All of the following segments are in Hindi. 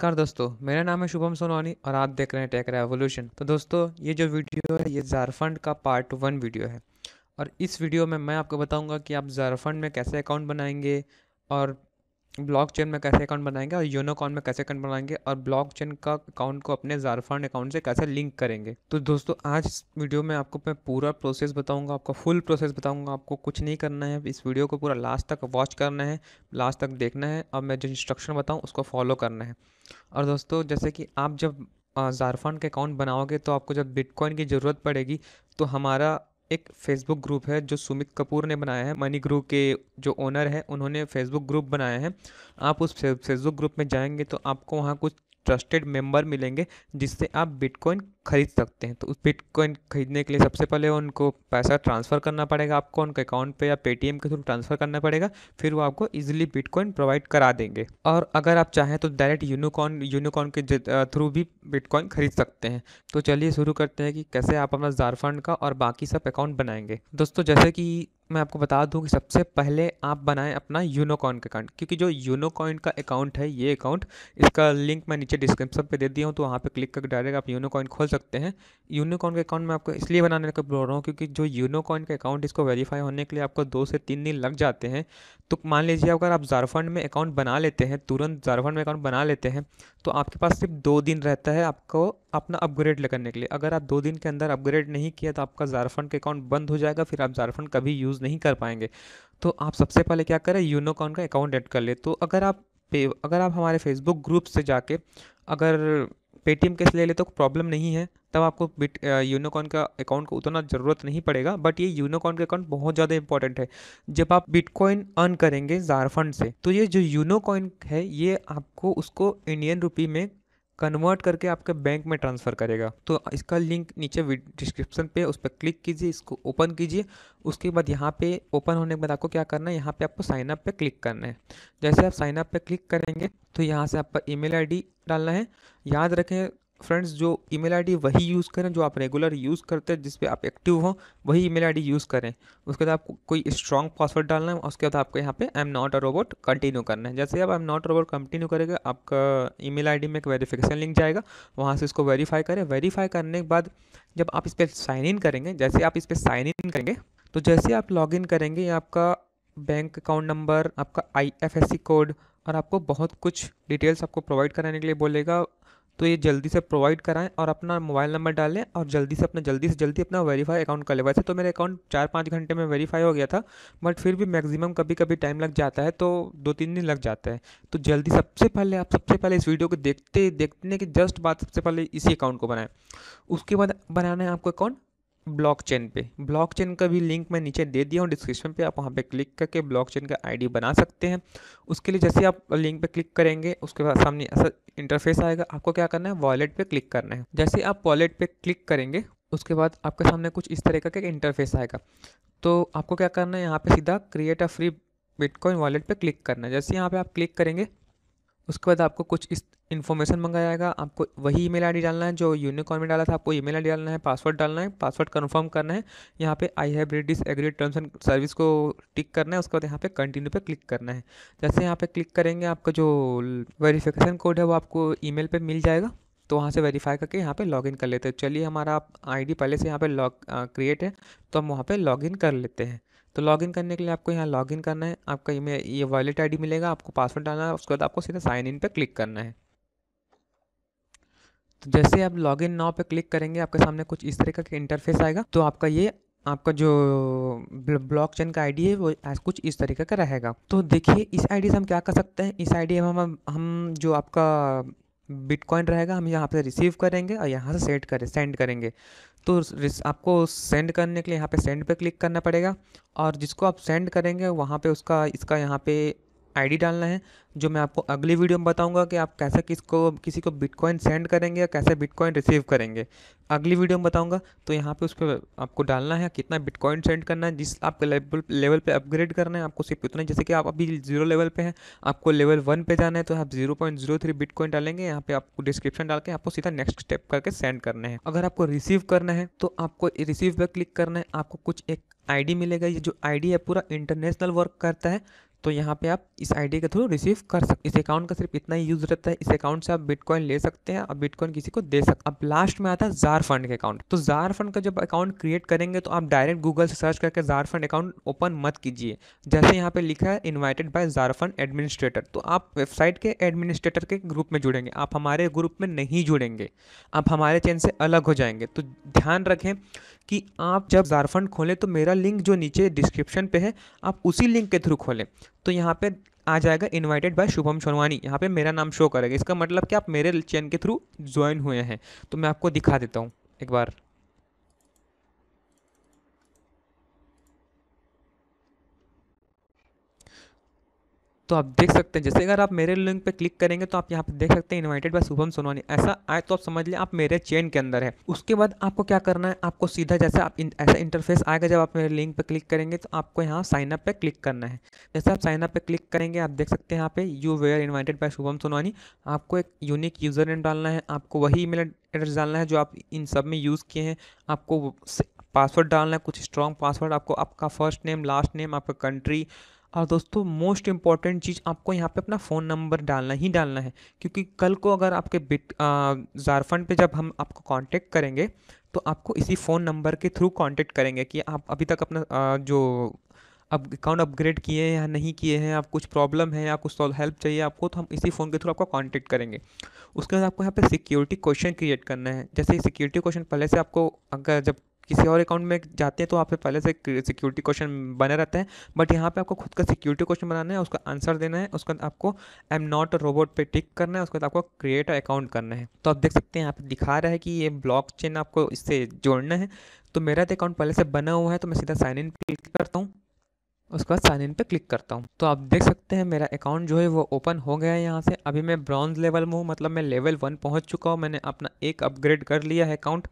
नमस्कार दोस्तों मेरा नाम है शुभम सोनवानी और आप देख रहे हैं टेक रेवोल्यूशन तो दोस्तों ये जो वीडियो है ये जारफंड का पार्ट वन वीडियो है और इस वीडियो में मैं आपको बताऊंगा कि आप जारफंड में कैसे अकाउंट बनाएंगे और ब्लॉक चेन में कैसे अकाउंट बनाएंगे और अकाउंट में कैसे अकाउंट बनाएंगे और ब्लॉक चेन का अकाउंट को अपने जारफंड अकाउंट से कैसे लिंक करेंगे तो दोस्तों आज इस वीडियो में आपको मैं पूरा प्रोसेस बताऊंगा आपको फुल प्रोसेस बताऊंगा आपको कुछ नहीं करना है इस वीडियो को पूरा लास्ट तक वॉच करना है लास्ट तक देखना है और मैं जो इंस्ट्रक्शन बताऊँ उसको फॉलो करना है और दोस्तों जैसे कि आप जब जारफंड के अकाउंट बनाओगे तो आपको जब बिटकॉइन की ज़रूरत पड़ेगी तो हमारा एक फेसबुक ग्रुप है जो सुमित कपूर ने बनाया है मनी ग्रुप के जो ओनर है उन्होंने फेसबुक ग्रुप बनाया है आप उस फेसबुक ग्रुप में जाएंगे तो आपको वहाँ कुछ ट्रस्टेड मेंबर मिलेंगे जिससे आप बिटकॉइन खरीद सकते हैं तो उस बिटकॉइन खरीदने के लिए सबसे पहले उनको पैसा ट्रांसफ़र करना पड़ेगा आपको उनके अकाउंट पे या पेटीएम के थ्रू ट्रांसफ़र करना पड़ेगा फिर वो आपको इजीली बिटकॉइन प्रोवाइड करा देंगे और अगर आप चाहें तो डायरेक्ट यूनिकॉन यूनिकॉन के थ्रू भी बिटकॉइन खरीद सकते हैं तो चलिए शुरू करते हैं कि कैसे आप अपना जारफंड का और बाकी सब अकाउंट बनाएंगे दोस्तों जैसे कि मैं आपको बता दूं कि सबसे पहले आप बनाएं अपना यूनोकॉइन का अकाउंट क्योंकि जो यूनोकॉइन का अकाउंट है ये अकाउंट इसका लिंक मैं नीचे डिस्क्रिप्शन पे दे दिया हूँ तो वहाँ पे क्लिक करके डायरेक्ट आप यूनोकॉइन खोल सकते हैं यूनोकॉइन का अकाउंट मैं आपको इसलिए बनाने का बोल रहा हूँ क्योंकि जो यूनोकॉइन का अकाउंट इसको वेरीफाई होने के लिए आपको दो से तीन दिन लग जाते हैं तो मान लीजिए अगर आप जारफंड में अकाउंट बना लेते हैं तुरंत जारफंड में अकाउंट बना लेते हैं तो आपके पास सिर्फ दो दिन रहता है आपको अपना अपग्रेड करने के लिए अगर आप दो दिन के अंदर अपग्रेड नहीं किया तो आपका जारफंड का अकाउंट बंद हो जाएगा फिर आप जारफंड कभी यूज़ यूज़ नहीं कर पाएंगे तो आप सबसे पहले क्या करें यूनोकॉन का अकाउंट ऐड कर ले तो अगर आप पे अगर आप हमारे फेसबुक ग्रुप से जाके अगर पेटीएम कैसे ले ले तो प्रॉब्लम नहीं है तब आपको बिट यूनोकॉन का अकाउंट को उतना ज़रूरत नहीं पड़ेगा बट ये यूनोकॉन का अकाउंट बहुत ज़्यादा इंपॉर्टेंट है जब आप बिटकॉइन अर्न करेंगे जारफंड से तो ये जो यूनोकॉइन है ये आपको उसको इंडियन रुपी में कन्वर्ट करके आपके बैंक में ट्रांसफ़र करेगा तो इसका लिंक नीचे डिस्क्रिप्शन पे उस पर क्लिक कीजिए इसको ओपन कीजिए उसके बाद यहाँ पे ओपन होने के बाद आपको क्या करना है यहाँ पे आपको साइन अप पे क्लिक करना है जैसे आप साइन अप पे क्लिक करेंगे तो यहाँ से आपका ईमेल आईडी डालना है याद रखें फ्रेंड्स जो ईमेल आईडी वही यूज़ करें जो आप रेगुलर यूज़ करते हैं जिस पे आप एक्टिव हो वही ईमेल आईडी यूज़ करें उसके बाद आपको कोई स्ट्रॉन्ग पासवर्ड डालना है उसके बाद आपको यहाँ पे I am not a robot continue करना है जैसे आप I am not robot continue करेंगे आपका ई मेल में एक वेरीफिकेशन लिंक जाएगा वहाँ से इसको वेरीफाई करें वेरीफाई करने के बाद जब आप इस पर साइन इन करेंगे जैसे आप इस पर साइन इन करेंगे तो जैसे आप लॉग इन करेंगे आपका बैंक अकाउंट नंबर आपका आई कोड और आपको बहुत कुछ डिटेल्स आपको प्रोवाइड कराने के लिए बोलेगा तो ये जल्दी से प्रोवाइड कराएं और अपना मोबाइल नंबर डालें और जल्दी से अपना जल्दी से जल्दी अपना वेरीफाई अकाउंट कर ले वैसे तो मेरे अकाउंट चार पाँच घंटे में वेरीफाई हो गया था बट फिर भी मैक्सिमम कभी कभी टाइम लग जाता है तो दो तीन दिन लग जाता है तो जल्दी सबसे पहले आप सबसे पहले इस वीडियो को देखते देखने के जस्ट बाद सबसे पहले इसी अकाउंट को बनाएं उसके बाद बनाना है आपको अकाउंट ब्लॉकचेन पे ब्लॉकचेन का भी लिंक मैं नीचे दे दिया हूँ डिस्क्रिप्शन पे आप वहाँ पे क्लिक करके ब्लॉकचेन का आईडी बना सकते हैं उसके लिए जैसे आप लिंक पे क्लिक करेंगे उसके बाद सामने ऐसा इंटरफेस आएगा आपको क्या करना है वॉलेट पे क्लिक करना है जैसे आप वॉलेट पे क्लिक करेंगे उसके बाद आपके सामने कुछ इस तरह का इंटरफेस आएगा तो आपको क्या करना है यहाँ पर सीधा create a free bitcoin wallet पर क्लिक करना है जैसे यहाँ पर आप क्लिक करेंगे उसके बाद आपको कुछ इस इन्फॉर्मेशन मंगाया जाएगा आपको वही ईमेल आईडी डालना है जो यूनिकॉर्न में डाला था आपको ईमेल आईडी डालना है पासवर्ड डालना है पासवर्ड कन्फर्म करना है यहाँ पे I have read disagreed terms and service को टिक करना है उसके बाद यहाँ पे कंटिन्यू पे क्लिक करना है जैसे यहाँ पे क्लिक करेंगे आपका जो वेरीफिकेशन कोड है वो आपको ई मेल मिल जाएगा तो वहाँ से वेरीफाई करके यहाँ पे इन कर लेते हैं चलिए हमारा आईडी पहले से यहाँ पे लॉग क्रिएट है तो हम वहाँ पे लॉगिन कर लेते हैं तो लॉगिन करने के लिए आपको यहाँ लॉगिन करना है आपका ये ये वॉलेट आईडी मिलेगा आपको पासवर्ड डालना है उसके बाद आपको सीधा साइन इन पर क्लिक करना है तो जैसे आप लॉग इन नाव पर क्लिक करेंगे आपके सामने कुछ इस तरह का इंटरफेस आएगा तो आपका ये आपका जो ब्लॉक चेन का आईडी है वो कुछ इस तरीके का रहेगा तो देखिए इस आईडी से हम क्या कर सकते हैं इस आईडी हम हम जो आपका बिटकॉइन रहेगा हम यहाँ पे रिसीव करेंगे और यहाँ से सेट करें सेंड करेंगे तो आपको सेंड करने के लिए यहाँ पे सेंड पे क्लिक करना पड़ेगा और जिसको आप सेंड करेंगे वहाँ पे उसका इसका यहाँ पे आईडी डालना है जो मैं आपको अगली वीडियो में बताऊंगा कि आप कैसे किसको किसी को बिटकॉइन सेंड करेंगे या कैसे बिटकॉइन रिसीव करेंगे अगली वीडियो में बताऊंगा तो यहाँ पे उस पर आपको डालना है कितना बिटकॉइन सेंड करना है जिस आप लेवल लेवल पे अपग्रेड करना है आपको सिर्फ उतना जैसे कि आप अभी जीरो लेवल पर हैं आपको लेवल वन पर जाना है तो आप zero point zero three bitcoin डालेंगे यहाँ पे आपको डिस्क्रिप्शन डाल के आपको सीधा नेक्स्ट स्टेप करके सेंड करना है अगर आपको रिसीव करना है तो आपको रिसीव पर क्लिक करना है आपको कुछ एक आईडी मिलेगा ये जो आईडी है पूरा इंटरनेशनल वर्क करता है तो यहाँ पे आप इस आईडी के थ्रू रिसीव कर सकते इस अकाउंट का सिर्फ इतना ही यूज़ रहता है इस अकाउंट से आप बिटकॉइन ले सकते हैं और बिटकॉइन किसी को दे सकते अब लास्ट में आता है जार फंड के अकाउंट तो जार फंड का जब अकाउंट क्रिएट करेंगे तो आप डायरेक्ट गूगल से सर्च करके जार फंड अकाउंट ओपन मत कीजिए जैसे यहाँ पे लिखा है invited by Jar fund administrator तो आप वेबसाइट के एडमिनिस्ट्रेटर के ग्रुप में जुड़ेंगे आप हमारे ग्रुप में नहीं जुड़ेंगे आप हमारे चैन से अलग हो जाएंगे तो ध्यान रखें कि आप जब जारफंड खोलें तो मेरा लिंक जो नीचे डिस्क्रिप्शन पे है आप उसी लिंक के थ्रू खोलें तो यहाँ पे आ जाएगा इनवाइटेड बाय शुभम सोनवानी यहाँ पे मेरा नाम शो करेगा इसका मतलब कि आप मेरे चैन के थ्रू ज्वाइन हुए हैं तो मैं आपको दिखा देता हूँ एक बार तो आप देख सकते हैं जैसे अगर आप मेरे लिंक पे क्लिक करेंगे तो आप यहाँ पे देख सकते हैं इन्वाइटेड बाय शुभम सोनवानी ऐसा आए तो आप समझ लें आप मेरे चेन के अंदर है उसके बाद आपको क्या करना है आपको सीधा जैसे आप इन, ऐसा इंटरफेस आएगा जब आप मेरे लिंक पे क्लिक करेंगे तो आपको यहाँ साइनअप पर क्लिक करना है जैसे आप साइनअप पर क्लिक करेंगे आप देख सकते हैं यहाँ पे you were invited by Shubham Sonwani आपको एक यूनिक यूज़र नेम डालना है आपको वही ईमेल एड्रेस डालना है जो आप इन सब में यूज़ किए हैं आपको पासवर्ड डालना है कुछ स्ट्रॉन्ग पासवर्ड आपको आपका फर्स्ट नेम लास्ट नेम आपका कंट्री और दोस्तों मोस्ट इंपॉर्टेंट चीज़ आपको यहाँ पे अपना फ़ोन नंबर डालना ही डालना है क्योंकि कल को अगर आपके बिट जारफंड पे जब हम आपको कांटेक्ट करेंगे तो आपको इसी फ़ोन नंबर के थ्रू कांटेक्ट करेंगे कि आप अभी तक अपना आ, जो अब अकाउंट अपग्रेड किए हैं या नहीं किए हैं आप कुछ प्रॉब्लम है या कुछ हेल्प तो चाहिए आपको तो हम इसी फ़ोन के थ्रू आपको कांटेक्ट करेंगे उसके बाद आपको यहाँ पे सिक्योरिटी क्वेश्चन क्रिएट करना है जैसे सिक्योरिटी क्वेश्चन पहले से आपको अगर जब किसी और अकाउंट में जाते हैं तो आप पहले से सिक्योरिटी क्वेश्चन बने रहते हैं बट यहाँ पे आपको खुद का सिक्योरिटी क्वेश्चन बनाना है उसका आंसर देना है उसके बाद आपको आई एम नॉट रोबोट पे टिक करना है उसके बाद आपको क्रिएट अकाउंट करना है तो आप देख सकते हैं यहाँ पे दिखा रहा है कि ये ब्लॉक चेन आपको इससे जोड़ना है तो मेरा तो अकाउंट पहले से बना हुआ है तो मैं सीधा साइन इन क्लिक करता हूँ उसके बाद साइन इन पे क्लिक करता हूँ तो आप देख सकते हैं मेरा अकाउंट जो है वो ओपन हो गया है यहाँ से अभी मैं ब्रॉन्ज लेवल में हूँ मतलब मैं लेवल वन पहुँच चुका हूँ मैंने अपना एक अपग्रेड कर लिया है अकाउंट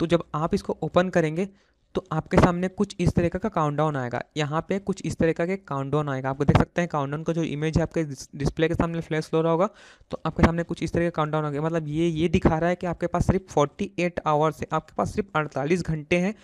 तो जब आप इसको ओपन करेंगे तो आपके सामने कुछ इस तरीके का काउंट आएगा यहाँ पे कुछ इस तरीके के काउंट आएगा आप देख सकते हैं काउंट का जो इमेज है आपके डिस्प्ले के सामने फ्लैश हो रहा होगा तो आपके सामने कुछ इस तरह का डाउन आ गया मतलब ये ये दिखा रहा है कि आपके पास सिर्फ 48 आवर्स है आपके पास सिर्फ 48 घंटे हैं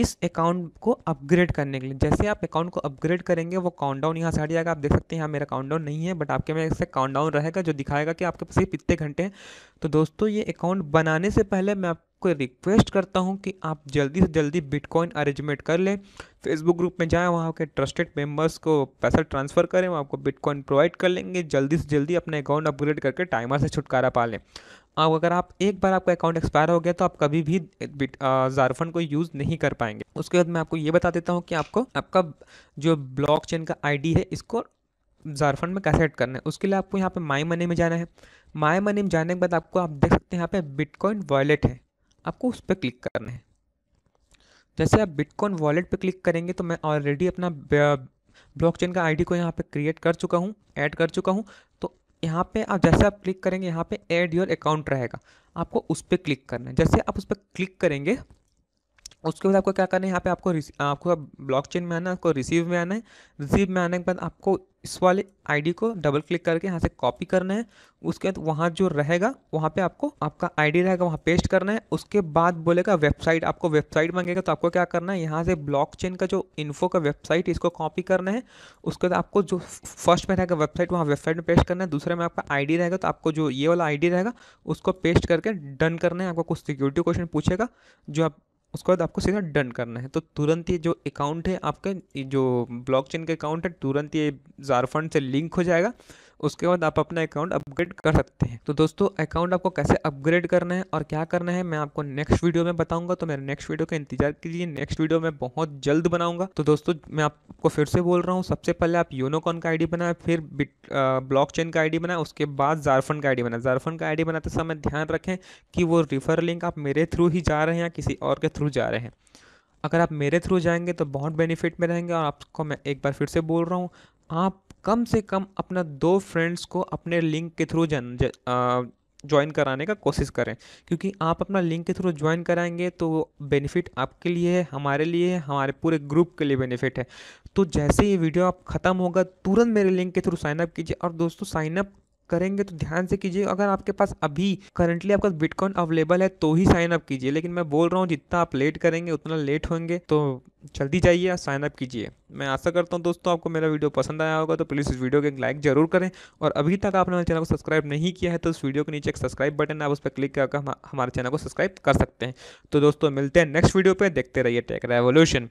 इस अकाउंट को अपग्रेड करने के लिए जैसे आप अकाउंट को अपग्रेड करेंगे वो काउंटडाउन यहाँ से हट जाएगा आप देख सकते हैं यहाँ मेरा काउंटडाउन नहीं है बट आपके में इससे काउंटडाउन रहेगा जो दिखाएगा कि आपके पास सिर्फ इतने घंटे हैं तो दोस्तों ये अकाउंट बनाने से पहले मैं आप आपको रिक्वेस्ट करता हूँ कि आप जल्दी से जल्दी बिटकॉइन अरेंजमेंट कर लें फेसबुक ग्रुप में जाएं वहाँ के ट्रस्टेड मेंबर्स को पैसा ट्रांसफ़र करें वो आपको बिटकॉइन प्रोवाइड कर लेंगे जल्दी से जल्दी अपना अकाउंट अपग्रेड करके टाइमर से छुटकारा पा लें अब अगर आप एक बार आपका अकाउंट एक्सपायर हो गया तो आप कभी भी जारफन को यूज़ नहीं कर पाएंगे उसके बाद मैं आपको ये बता देता हूँ कि आपको आपका जो चेन का आई है इसको जारफन में कैसे ऐड करना है उसके लिए आपको यहाँ पे माई मनी में जाना है माई मनी में जाने के बाद आपको आप देख सकते हैं यहाँ पे बिटकॉइन वॉलेट है आपको उस पर क्लिक करना है जैसे आप बिटकॉइन वॉलेट पर क्लिक करेंगे तो मैं ऑलरेडी अपना ब्लॉकचेन का आईडी को यहाँ पे क्रिएट कर चुका हूँ ऐड कर चुका हूँ तो यहाँ पे आप जैसे आप क्लिक करेंगे यहाँ पे ऐड योर अकाउंट रहेगा आपको उस पर क्लिक करना है जैसे आप उस पर क्लिक करेंगे उसके बाद आपको क्या करना है यहाँ पे आपको आपको ब्लॉकचेन में आना है आपको रिसीव में आना है रिसीव में आने के बाद आपको इस वाले आईडी को डबल क्लिक करके यहाँ से कॉपी करना है उसके बाद तो वहाँ जो रहेगा वहाँ पे आपको आपका आईडी रहेगा वहाँ पेस्ट करना है उसके बाद बोलेगा वेबसाइट आपको वेबसाइट मांगेगा तो आपको क्या करना है यहाँ से ब्लॉकचेन का जो इन्फो का वेबसाइट इसको कॉपी करना है उसके बाद तो आपको जो फर्स्ट में रहेगा वेबसाइट वहाँ वेबसाइट में पेस्ट करना है दूसरे में आपका आई रहेगा तो आपको जो ये वाला आई रहेगा उसको पेस्ट करके डन करना है आपको कुछ सिक्योरिटी क्वेश्चन पूछेगा जो आप उसके बाद आपको सीधा डन करना है तो तुरंत ये जो अकाउंट है आपके जो ब्लॉकचेन का अकाउंट है तुरंत ये जारफंड से लिंक हो जाएगा उसके बाद आप अपना अकाउंट अपग्रेड कर सकते हैं तो दोस्तों अकाउंट आपको कैसे अपग्रेड करना है और क्या करना है मैं आपको नेक्स्ट वीडियो में बताऊंगा तो मेरे नेक्स्ट वीडियो का इंतजार कीजिए नेक्स्ट वीडियो में बहुत जल्द बनाऊंगा तो दोस्तों मैं आपको फिर से बोल रहा हूँ सबसे पहले आप यूनोकॉन का आई बनाए फिर ब्लॉक चेन का आई बनाए उसके बाद जारफन का आई बनाए जारफन का आई बनाते समय ध्यान रखें कि वो रिफर लिंक आप मेरे थ्रू ही जा रहे हैं या किसी और के थ्रू जा रहे हैं अगर आप मेरे थ्रू जाएंगे तो बहुत बेनिफिट में रहेंगे और आपको मैं एक बार फिर से बोल रहा हूँ आप कम से कम अपना दो फ्रेंड्स को अपने लिंक के थ्रू जन ज्वाइन कराने का कोशिश करें क्योंकि आप अपना लिंक के थ्रू ज्वाइन कराएंगे तो बेनिफिट आपके लिए है हमारे लिए है हमारे पूरे ग्रुप के लिए बेनिफिट है तो जैसे ये वीडियो आप ख़त्म होगा तुरंत मेरे लिंक के थ्रू साइनअप कीजिए और दोस्तों साइनअप करेंगे तो ध्यान से कीजिए अगर आपके पास अभी करंटली आपका बिटकॉइन अवेलेबल है तो ही साइन अप कीजिए लेकिन मैं बोल रहा हूँ जितना आप लेट करेंगे उतना लेट होंगे तो जल्दी जाइए और साइन अप कीजिए मैं आशा करता हूँ दोस्तों आपको मेरा वीडियो पसंद आया होगा तो प्लीज़ इस वीडियो को एक लाइक जरूर करें और अभी तक आपने हमारे चैनल को सब्सक्राइब नहीं किया है तो उस वीडियो के नीचे एक सब्सक्राइब बटन है आप उस पर क्लिक करके हम हमारे चैनल को सब्सक्राइब कर सकते हैं तो दोस्तों मिलते हैं नेक्स्ट वीडियो पर देखते रहिए टेक रेवोल्यूशन